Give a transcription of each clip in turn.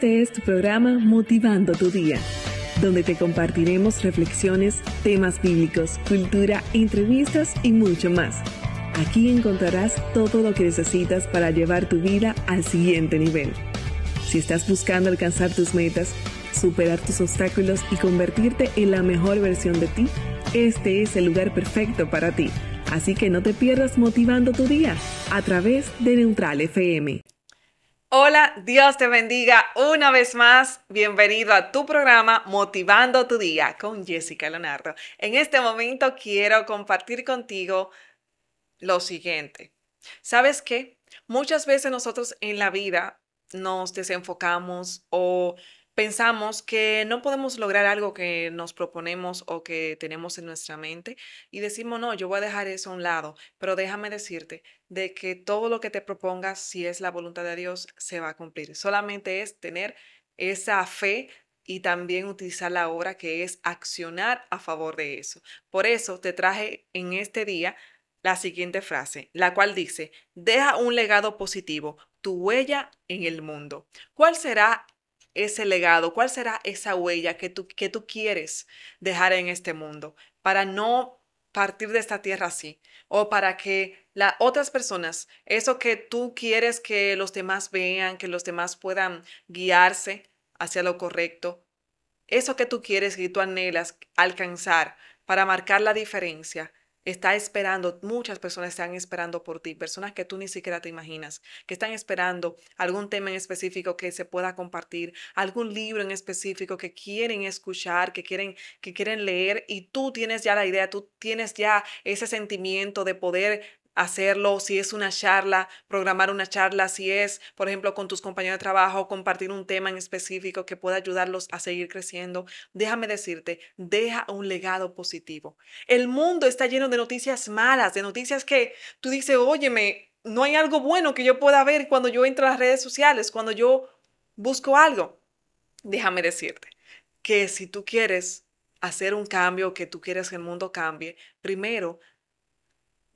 Este es tu programa Motivando tu Día, donde te compartiremos reflexiones, temas bíblicos, cultura, entrevistas y mucho más. Aquí encontrarás todo lo que necesitas para llevar tu vida al siguiente nivel. Si estás buscando alcanzar tus metas, superar tus obstáculos y convertirte en la mejor versión de ti, este es el lugar perfecto para ti. Así que no te pierdas motivando tu día a través de Neutral FM. Hola, Dios te bendiga una vez más. Bienvenido a tu programa Motivando tu Día con Jessica Leonardo. En este momento quiero compartir contigo lo siguiente. ¿Sabes qué? Muchas veces nosotros en la vida nos desenfocamos o pensamos que no podemos lograr algo que nos proponemos o que tenemos en nuestra mente y decimos, no, yo voy a dejar eso a un lado, pero déjame decirte de que todo lo que te propongas, si es la voluntad de Dios, se va a cumplir. Solamente es tener esa fe y también utilizar la obra que es accionar a favor de eso. Por eso te traje en este día la siguiente frase, la cual dice, deja un legado positivo, tu huella en el mundo. ¿Cuál será ese legado? ¿Cuál será esa huella que tú, que tú quieres dejar en este mundo para no partir de esta tierra así? O para que las otras personas, eso que tú quieres que los demás vean, que los demás puedan guiarse hacia lo correcto, eso que tú quieres y tú anhelas alcanzar para marcar la diferencia, está esperando, muchas personas están esperando por ti, personas que tú ni siquiera te imaginas, que están esperando algún tema en específico que se pueda compartir, algún libro en específico que quieren escuchar, que quieren, que quieren leer y tú tienes ya la idea, tú tienes ya ese sentimiento de poder hacerlo, si es una charla, programar una charla, si es, por ejemplo, con tus compañeros de trabajo, compartir un tema en específico que pueda ayudarlos a seguir creciendo. Déjame decirte, deja un legado positivo. El mundo está lleno de noticias malas, de noticias que tú dices, óyeme, no hay algo bueno que yo pueda ver cuando yo entro a las redes sociales, cuando yo busco algo. Déjame decirte que si tú quieres hacer un cambio, que tú quieres que el mundo cambie, primero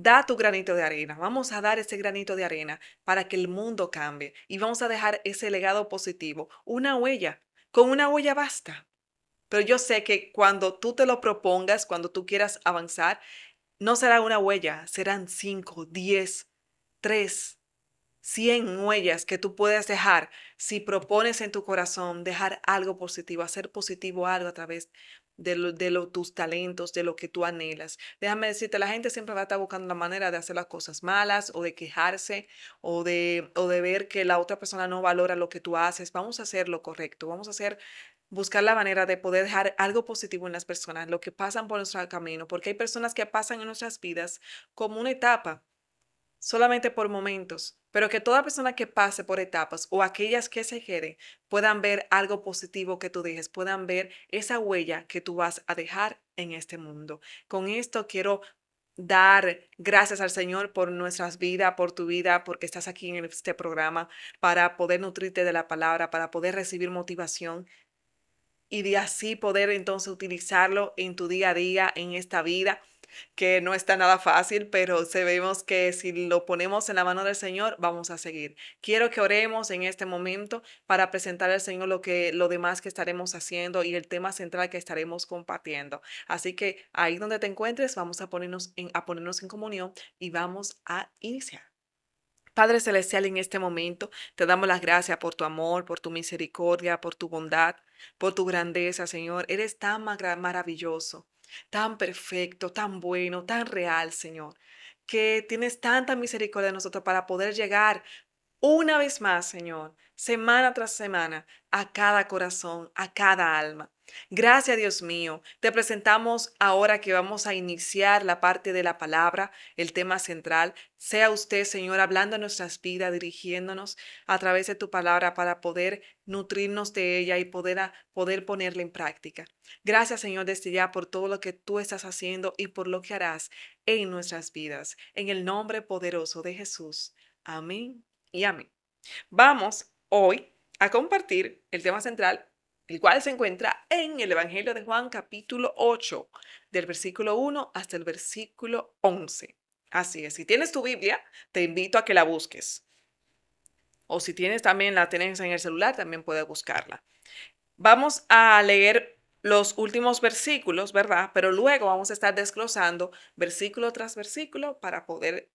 Da tu granito de arena, vamos a dar ese granito de arena para que el mundo cambie y vamos a dejar ese legado positivo, una huella. Con una huella basta. Pero yo sé que cuando tú te lo propongas, cuando tú quieras avanzar, no será una huella, serán 5, 10, 3, 100 huellas que tú puedes dejar si propones en tu corazón dejar algo positivo, hacer positivo algo a través de, lo, tus talentos, de lo que tú anhelas. Déjame decirte, la gente siempre va a estar buscando la manera de hacer las cosas malas o de quejarse o de, o de ver que la otra persona no valora lo que tú haces. Vamos a hacer lo correcto, vamos a hacer buscar la manera de poder dejar algo positivo en las personas, lo que pasan por nuestro camino, porque hay personas que pasan en nuestras vidas como una etapa solamente por momentos, pero que toda persona que pase por etapas o aquellas que se queden puedan ver algo positivo que tú dejes, puedan ver esa huella que tú vas a dejar en este mundo. Con esto quiero dar gracias al Señor por nuestras vidas, por tu vida, porque estás aquí en este programa para poder nutrirte de la palabra, para poder recibir motivación y de así poder entonces utilizarlo en tu día a día, en esta vida que no está nada fácil, pero sabemos que si lo ponemos en la mano del Señor, vamos a seguir. Quiero que oremos en este momento para presentar al Señor lo que lo demás que estaremos haciendo y el tema central que estaremos compartiendo. Así que ahí donde te encuentres, vamos a ponernos en, a ponernos en comunión y vamos a iniciar. Padre Celestial, en este momento te damos las gracias por tu amor, por tu misericordia, por tu bondad, por tu grandeza, Señor. Eres tan maravilloso tan perfecto, tan bueno, tan real, Señor, que tienes tanta misericordia de nosotros para poder llegar una vez más, Señor, semana tras semana, a cada corazón, a cada alma. Gracias, Dios mío. Te presentamos ahora que vamos a iniciar la parte de la palabra, el tema central. Sea usted, Señor, hablando en nuestras vidas, dirigiéndonos a través de tu palabra para poder nutrirnos de ella y poder, poder ponerla en práctica. Gracias, Señor, desde ya por todo lo que tú estás haciendo y por lo que harás en nuestras vidas. En el nombre poderoso de Jesús. Amén y a mí. Vamos hoy a compartir el tema central, el cual se encuentra en el Evangelio de Juan capítulo 8, del versículo 1 hasta el versículo 11. Así es, si tienes tu Biblia, te invito a que la busques. O si tienes también, la tenencia en el celular, también puedes buscarla. Vamos a leer los últimos versículos, ¿verdad? Pero luego vamos a estar desglosando versículo tras versículo para poder,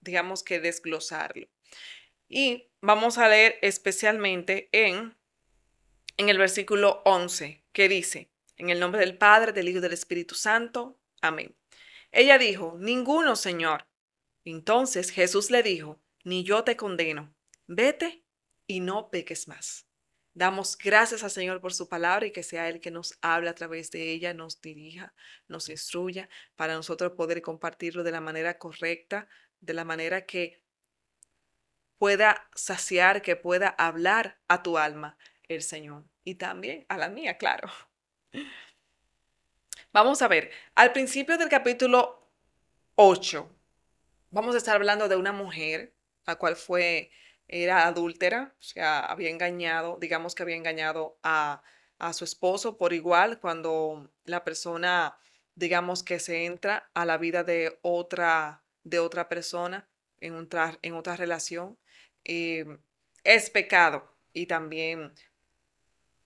digamos que, desglosarlo. Y vamos a leer especialmente en, en el versículo 11, que dice, en el nombre del Padre, del Hijo y del Espíritu Santo. Amén. Ella dijo, ninguno, Señor. Entonces Jesús le dijo, ni yo te condeno. Vete y no peques más. Damos gracias al Señor por su palabra y que sea Él que nos hable a través de ella, nos dirija, nos instruya, para nosotros poder compartirlo de la manera correcta, de la manera que pueda saciar, que pueda hablar a tu alma el Señor y también a la mía, claro. Vamos a ver, al principio del capítulo 8, vamos a estar hablando de una mujer, la cual fue, era adúltera, o sea, había engañado, digamos que había engañado a, su esposo por igual cuando la persona, digamos que se entra a la vida de otra, de otra persona en, en otra relación. Em, es pecado y también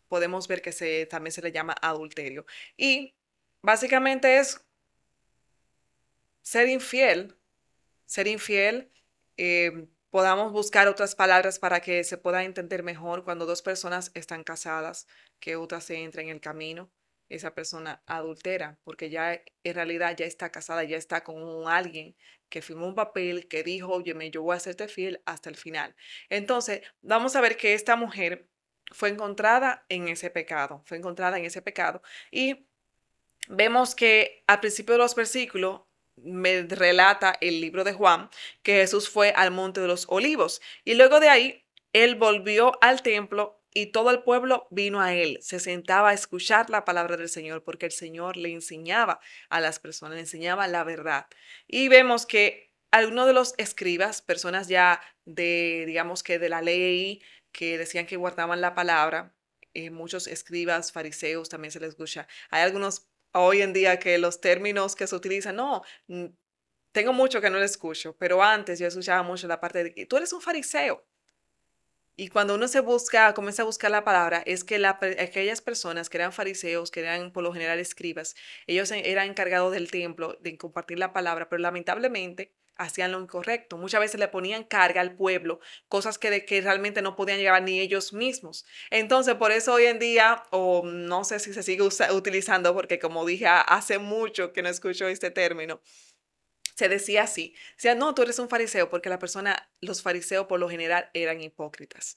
podemos ver que se, también se le llama adulterio. Y básicamente es ser infiel, ser infiel, em, podamos buscar otras palabras para que se pueda entender mejor cuando dos personas están casadas, que otra se entra en el camino, esa persona adultera, porque ya en realidad ya está casada, ya está con alguien que firmó un papel, que dijo, óyeme, yo voy a hacerte fiel hasta el final. Entonces, vamos a ver que esta mujer fue encontrada en ese pecado, fue encontrada en ese pecado. Y vemos que al principio de los versículos me relata el libro de Juan que Jesús fue al monte de los olivos y luego de ahí él volvió al templo y todo el pueblo vino a él, se sentaba a escuchar la palabra del Señor, porque el Señor le enseñaba a las personas, le enseñaba la verdad. Y vemos que algunos de los escribas, personas ya de, digamos que de la ley, que decían que guardaban la palabra, eh, muchos escribas, fariseos, también se les escucha. Hay algunos hoy en día que los términos que se utilizan, no, tengo mucho que no le escucho, pero antes yo escuchaba mucho la parte de, que tú eres un fariseo, y cuando uno se busca, comienza a buscar la palabra, es que aquellas personas que eran fariseos, que eran por lo general escribas, ellos e, eran encargados del templo, de compartir la palabra, pero lamentablemente hacían lo incorrecto. Muchas veces le ponían carga al pueblo, cosas que, de, que realmente no podían llevar ni ellos mismos. Entonces, por eso hoy en día, o no sé si se sigue utilizando, porque como dije, hace mucho que no escucho este término, se decía así. sea no, tú eres un fariseo, porque la persona, los fariseos por lo general eran hipócritas.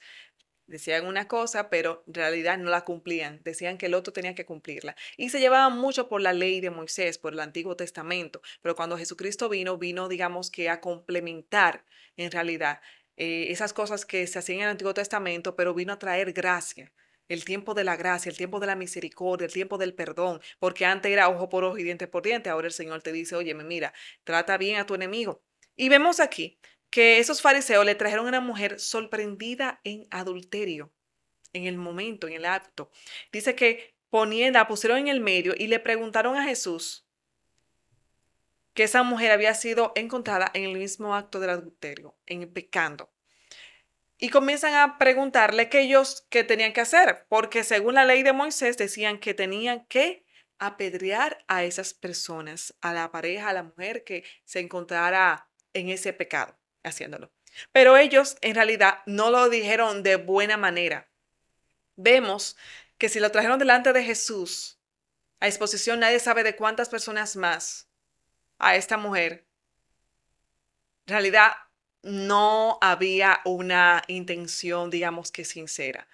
Decían una cosa, pero en realidad no la cumplían. Decían que el otro tenía que cumplirla. Y se llevaban mucho por la ley de Moisés, por el Antiguo Testamento. Pero cuando Jesucristo vino, vino, digamos que a complementar en realidad eh, esas cosas que se hacían en el Antiguo Testamento, pero vino a traer gracia el tiempo de la gracia, el tiempo de la misericordia, el tiempo del perdón, porque antes era ojo por ojo y diente por diente, ahora el Señor te dice, oye, mira, trata bien a tu enemigo. Y vemos aquí que esos fariseos le trajeron a una mujer sorprendida en adulterio, en el momento, en el acto. Dice que poniendo, la pusieron en el medio y le preguntaron a Jesús que esa mujer había sido encontrada en el mismo acto del adulterio, en pecando y comienzan a preguntarle que ellos qué tenían que hacer, porque según la ley de Moisés decían que tenían que apedrear a esas personas, a la pareja, a la mujer que se encontrara en ese pecado haciéndolo. Pero ellos en realidad no lo dijeron de buena manera. Vemos que si lo trajeron delante de Jesús a exposición, nadie sabe de cuántas personas más a esta mujer. En realidad no había una intención, digamos que sincera.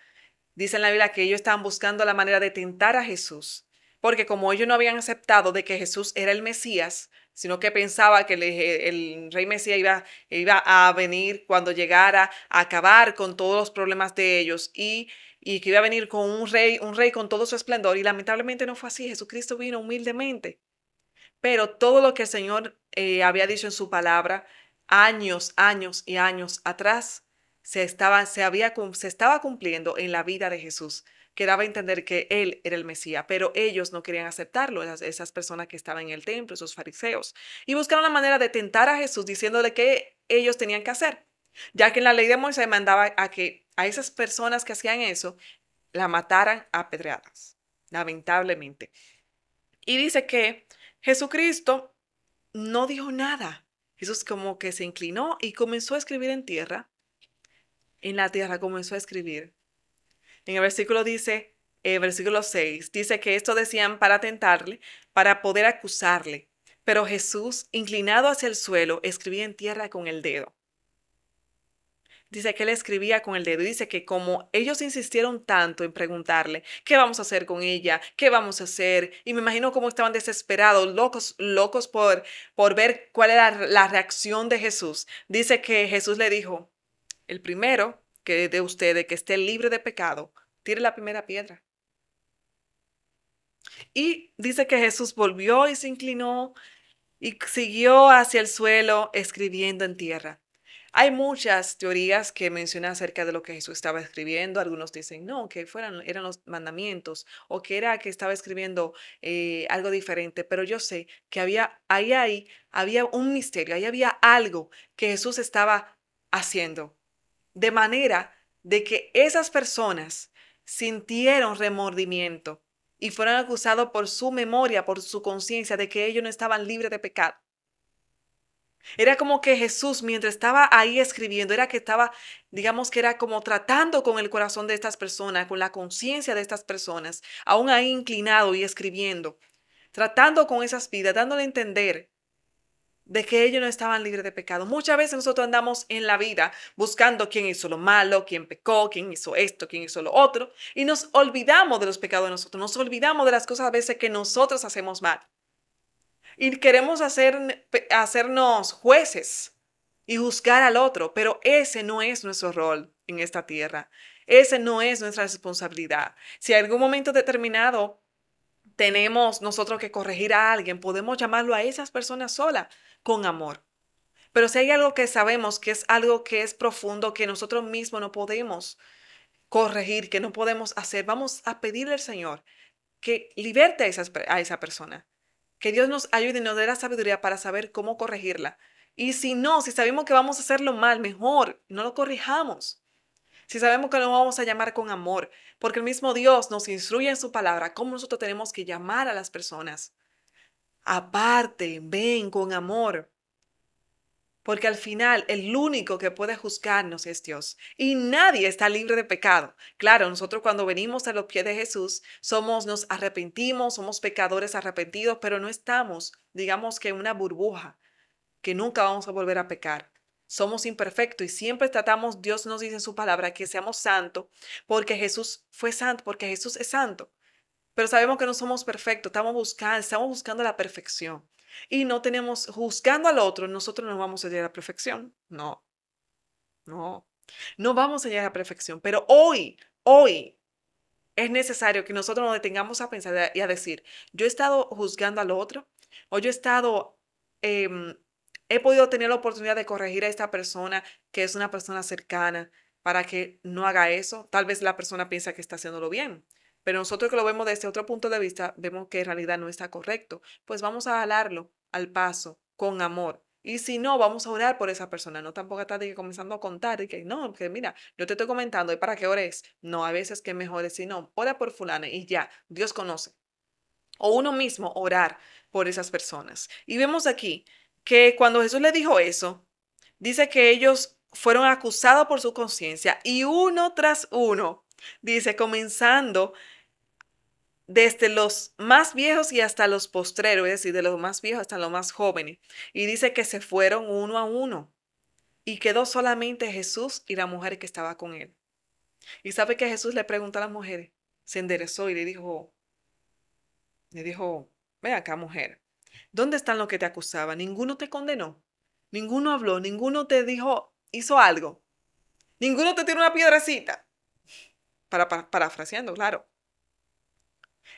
Dice en la Biblia que ellos estaban buscando la manera de tentar a Jesús, porque como ellos no habían aceptado de que Jesús era el Mesías, sino que pensaba que el, rey Mesías iba, iba, a venir cuando llegara a acabar con todos los problemas de ellos y, que iba a venir con un rey, un rey con todo su esplendor. Y lamentablemente no fue así. Jesucristo vino humildemente. Pero todo lo que el Señor eh, había dicho en su palabra, años, años y años atrás se estaba, se, había, se estaba cumpliendo en la vida de Jesús, que daba a entender que él era el Mesías, pero ellos no querían aceptarlo, esas, personas que estaban en el templo, esos fariseos, y buscaron la manera de tentar a Jesús diciéndole que ellos tenían que hacer, ya que en la ley de Moisés mandaba a que a esas personas que hacían eso la mataran apedreadas, lamentablemente. Y dice que Jesucristo no dijo nada, Jesús como que se inclinó y comenzó a escribir en tierra. En la tierra comenzó a escribir. En el versículo dice, eh, versículo 6, dice que esto decían para tentarle, para poder acusarle. Pero Jesús, inclinado hacia el suelo, escribía en tierra con el dedo. Dice que él escribía con el dedo y dice que como ellos insistieron tanto en preguntarle, ¿qué vamos a hacer con ella? ¿Qué vamos a hacer? Y me imagino cómo estaban desesperados, locos, locos por, por ver cuál era la reacción de Jesús. Dice que Jesús le dijo, el primero que de ustedes que esté libre de pecado, tire la primera piedra. Y dice que Jesús volvió y se inclinó y siguió hacia el suelo escribiendo en tierra. Hay muchas teorías que mencionan acerca de lo que Jesús estaba escribiendo. Algunos dicen, no, que fueran, eran los mandamientos o que era que estaba escribiendo eh, algo diferente. Pero yo sé que había, ahí, ahí había un misterio, ahí había algo que Jesús estaba haciendo. De manera de que esas personas sintieron remordimiento y fueron acusados por su memoria, por su conciencia de que ellos no estaban libres de pecado. Era como que Jesús, mientras estaba ahí escribiendo, era que estaba, digamos que era como tratando con el corazón de estas personas, con la conciencia de estas personas, aún ahí inclinado y escribiendo, tratando con esas vidas, dándole a entender de que ellos no estaban libres de pecado. Muchas veces nosotros andamos en la vida buscando quién hizo lo malo, quién pecó, quién hizo esto, quién hizo lo otro, y nos olvidamos de los pecados de nosotros, nos olvidamos de las cosas a veces que nosotros hacemos mal. Y queremos hacernos jueces y juzgar al otro, pero ese no es nuestro rol en esta tierra. Ese no es nuestra responsabilidad. Si en algún momento determinado tenemos nosotros que corregir a alguien, podemos llamarlo a esas personas sola con amor. Pero si hay algo que sabemos que es algo que es profundo, que nosotros mismos no podemos corregir, que no podemos hacer, vamos a pedirle al Señor que liberte a, a esa persona, que Dios nos ayude y nos dé la sabiduría para saber cómo corregirla. Y si no, si sabemos que vamos a hacerlo mal, mejor, no lo corrijamos. Si sabemos que lo vamos a llamar con amor, porque el mismo Dios nos instruye en su palabra cómo nosotros tenemos que llamar a las personas. Aparte, ven con amor porque al final el único que puede juzgarnos es Dios y nadie está libre de pecado. Claro, nosotros cuando venimos a los pies de Jesús somos nos arrepentimos, somos pecadores arrepentidos, pero no estamos, digamos que en una burbuja que nunca vamos a volver a pecar. Somos imperfectos y siempre tratamos, Dios nos dice en su palabra que seamos santos, porque Jesús fue santo, porque Jesús es santo. Pero sabemos que no somos perfectos, estamos buscando, estamos buscando la perfección. Y no tenemos, juzgando al otro, nosotros no vamos a llegar a la perfección. No, no, no vamos a llegar a la perfección. Pero hoy, hoy, es necesario que nosotros nos detengamos a pensar y a decir, yo he estado juzgando al otro, o yo he estado, em, he podido tener la oportunidad de corregir a esta persona que es una persona cercana para que no haga eso. Tal vez la persona piensa que está haciéndolo bien. Pero nosotros que lo vemos desde otro punto de vista, vemos que en realidad no está correcto. Pues vamos a jalarlo al paso, con amor. Y si no, vamos a orar por esa persona. No tampoco está de que comenzando a contar y que no, que mira, yo te estoy comentando y para qué ores. No, a veces que mejor es si no, ora por fulano y ya, Dios conoce. O uno mismo orar por esas personas. Y vemos aquí que cuando Jesús le dijo eso, dice que ellos fueron acusados por su conciencia y uno tras uno, dice, comenzando desde los más viejos y hasta los postreros, es decir, de los más viejos hasta los más jóvenes. Y dice que se fueron uno a uno y quedó solamente Jesús y la mujer que estaba con él. Y sabe que Jesús le preguntó a las mujeres, se enderezó y le dijo, le dijo, ve acá mujer, ¿dónde están los que te acusaban? Ninguno te condenó, ninguno habló, ninguno te dijo, hizo algo, ninguno te tiró una piedrecita. para, parafraseando, claro.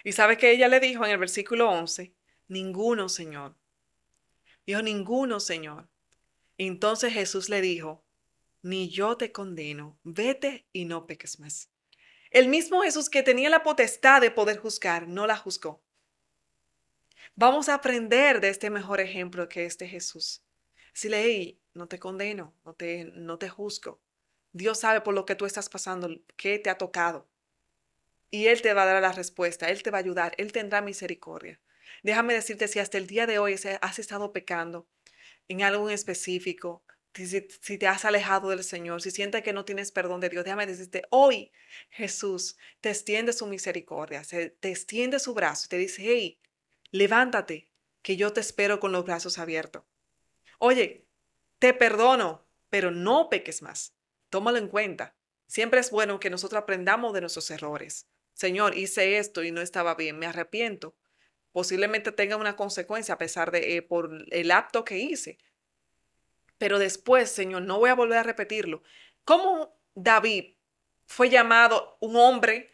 Y sabes que ella le dijo en el versículo 11, ninguno, Señor. Dijo, ninguno, Señor. Entonces Jesús le dijo, ni yo te condeno, vete y no peques más. El mismo Jesús que tenía la potestad de poder juzgar, no la juzgó. Vamos a aprender de este mejor ejemplo que este Jesús. Si leí, no te condeno, no te, no te juzgo. Dios sabe por lo que tú estás pasando, qué te ha tocado y Él te va a dar la respuesta, Él te va a ayudar, Él tendrá misericordia. Déjame decirte si hasta el día de hoy has estado pecando en algo en específico, si, te has alejado del Señor, si sientes que no tienes perdón de Dios, déjame decirte, hoy Jesús te extiende su misericordia, Se te extiende su brazo y te dice, hey, levántate, que yo te espero con los brazos abiertos. Oye, te perdono, pero no peques más. Tómalo en cuenta. Siempre es bueno que nosotros aprendamos de nuestros errores. Señor, hice esto y no estaba bien, me arrepiento. Posiblemente tenga una consecuencia a pesar de eh, por el acto que hice. Pero después, Señor, no voy a volver a repetirlo. ¿Cómo David fue llamado un hombre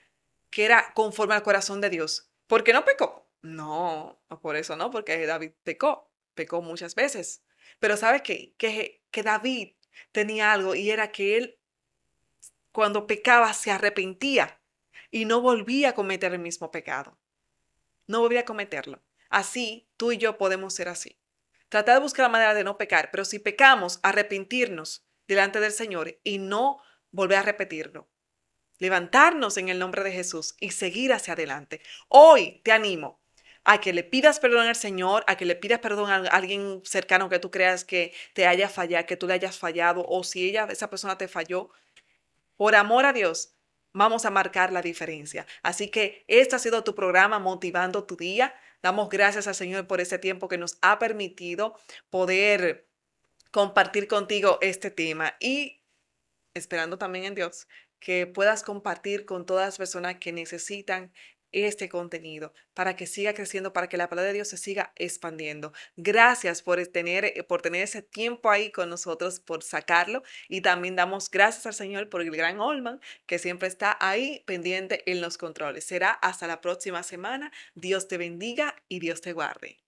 que era conforme al corazón de Dios? ¿Por qué no pecó. No, por eso no, porque David pecó, pecó muchas veces. Pero ¿sabes qué? Que, que David tenía algo y era que él cuando pecaba se arrepentía y no volví a cometer el mismo pecado. No volví a cometerlo. Así, tú y yo podemos ser así. Tratar de buscar la manera de no pecar, pero si pecamos, arrepentirnos delante del Señor y no volver a repetirlo. Levantarnos en el nombre de Jesús y seguir hacia adelante. Hoy te animo a que le pidas perdón al Señor, a que le pidas perdón a alguien cercano que tú creas que te haya fallado, que tú le hayas fallado, o si ella, esa persona te falló, por amor a Dios, vamos a marcar la diferencia. Así que este ha sido tu programa Motivando tu Día. Damos gracias al Señor por este tiempo que nos ha permitido poder compartir contigo este tema y esperando también en Dios que puedas compartir con todas las personas que necesitan este contenido para que siga creciendo, para que la palabra de Dios se siga expandiendo. Gracias por tener, eh, por tener ese tiempo ahí con nosotros, por sacarlo. Y también damos gracias al Señor por el gran Olman, que siempre está ahí pendiente en los controles. Será hasta la próxima semana. Dios te bendiga y Dios te guarde.